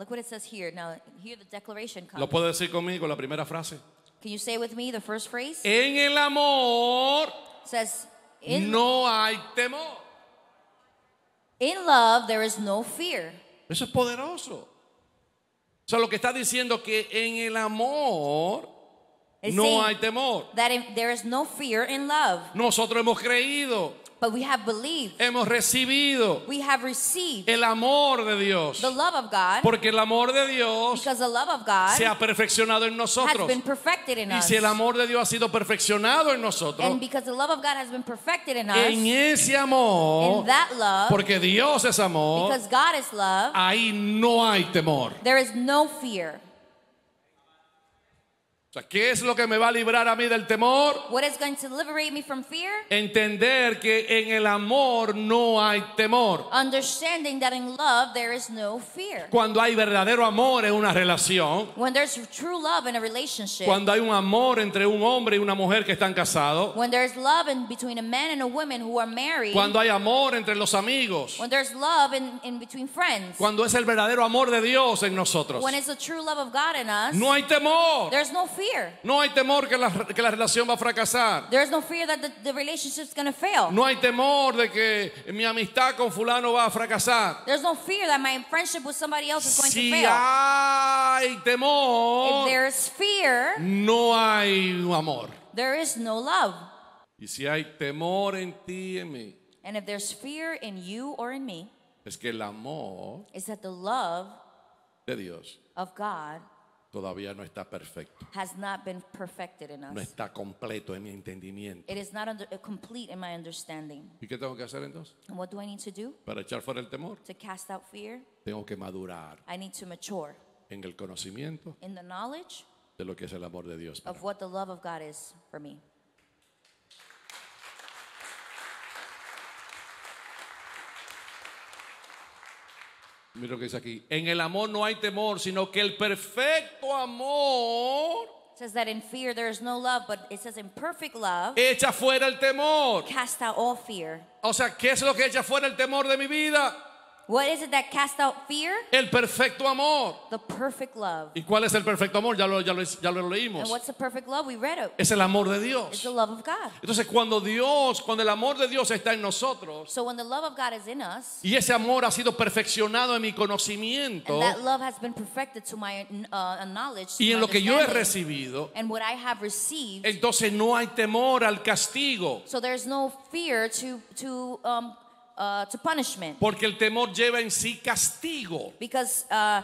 look what it says here. Now, here the declaration comes. ¿Lo puede decir conmigo la primera frase? Can you say with me the first phrase? En el amor says, in, no hay temor. in love there is no fear. Eso es poderoso. O sea, lo que está diciendo que en el amor It's no saying hay temor. that in- there is no fear in love. Nosotros hemos creído But we have believed. Hemos recibido el amor de Dios. The love of God, porque el amor de Dios the love of God se ha perfeccionado en nosotros. Has been perfected in y si el amor de Dios ha sido perfeccionado en nosotros, And the love of God has been perfected in us, en ese amor, in that love, porque Dios es amor, because God is love, ahí no hay temor. There is no fear. ¿qué es lo que me va a librar a mí del temor? Entender que en el amor no hay temor. Cuando hay verdadero amor en una relación. Cuando hay un amor entre un hombre y una mujer que están casados. Cuando hay amor entre los amigos. Cuando es el verdadero amor de Dios en nosotros. No hay temor fear. No hay temor que la, que la relación va a fracasar. is no fear that the, the relationship's going to fail. No hay temor de que mi amistad con fulano va a fracasar. is no fear that my friendship with somebody else is going si to fail. hay temor, If is fear, no hay amor. There is no love. Y si hay temor en ti y en mí, And if there's fear in you or in me, es que el amor is that the love de Dios of God todavía no está perfecto. No está completo en mi entendimiento. Uh, ¿Y qué tengo que hacer entonces? Para echar fuera el temor. Tengo que madurar. En el conocimiento. De lo que es el amor de Dios. Para mí. Mira lo que dice aquí. En el amor no hay temor, sino que el perfecto amor It says that in fear there is no love, but it says in perfect love echa fuera el temor. cast out all fear. O sea, ¿qué es lo que echa fuera el temor de mi vida? What is it that cast out fear? El perfecto amor. The perfect love. ¿Y cuál es el perfecto amor? Ya lo, ya lo, ya lo leímos. And what's the perfect love? We read it. Es el amor de Dios. It's the love of God. Entonces cuando Dios, cuando el amor de Dios está en nosotros, so when the love of God is in us, y ese amor ha sido perfeccionado en mi conocimiento, and that love has been perfected to my uh, knowledge, y en lo que yo he recibido, and what I have received, entonces no hay temor al castigo. So there's no fear to to um, Uh, to punishment. Porque el temor lleva en sí castigo. Because uh,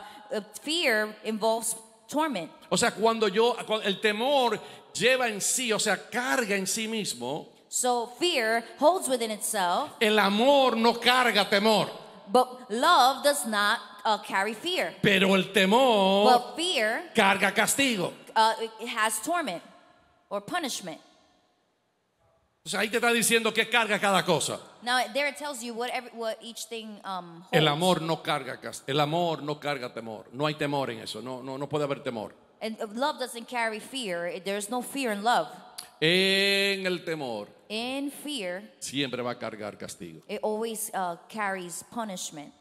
fear involves torment. O sea, cuando yo el temor lleva en sí, o sea, carga en sí mismo. So fear holds within itself. El amor no carga temor. But love does not uh, carry fear. Pero el temor But fear carga castigo. Uh, it has torment or punishment. O sea, ahí te está diciendo que carga cada cosa. Now there it tells you what, every, what each thing um, holds. El amor no carga el amor no carga temor. No hay temor en eso. No no no puede haber temor. And uh, love doesn't carry fear. There's no fear in love. En el temor. In fear. Siempre va a cargar castigo. It always uh, carries punishment,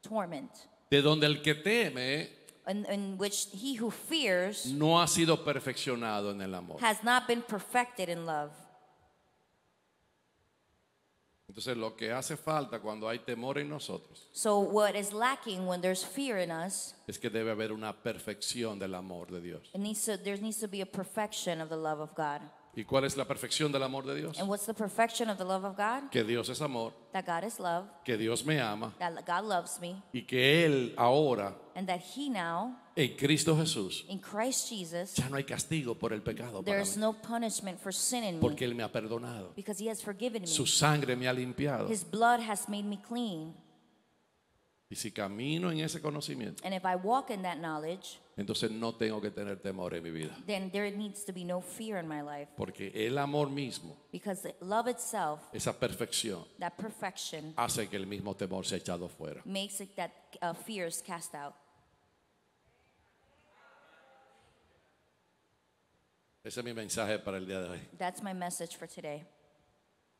torment. De donde el que teme in, in which he who fears no ha sido perfeccionado en el amor. Has not been perfected in love. Entonces lo que hace falta cuando hay temor en nosotros es que debe haber una perfección del amor de Dios. ¿Y cuál es la perfección del amor de Dios? Que Dios es amor, que Dios me ama y que Él ahora, en Cristo Jesús, ya no hay castigo por el pecado porque Él me ha perdonado. Su sangre me ha limpiado. Y si camino en ese conocimiento, entonces no tengo que tener temor en mi vida. Porque el amor mismo, esa perfección, hace que el mismo temor sea echado fuera. Uh, ese es mi mensaje para el día de hoy.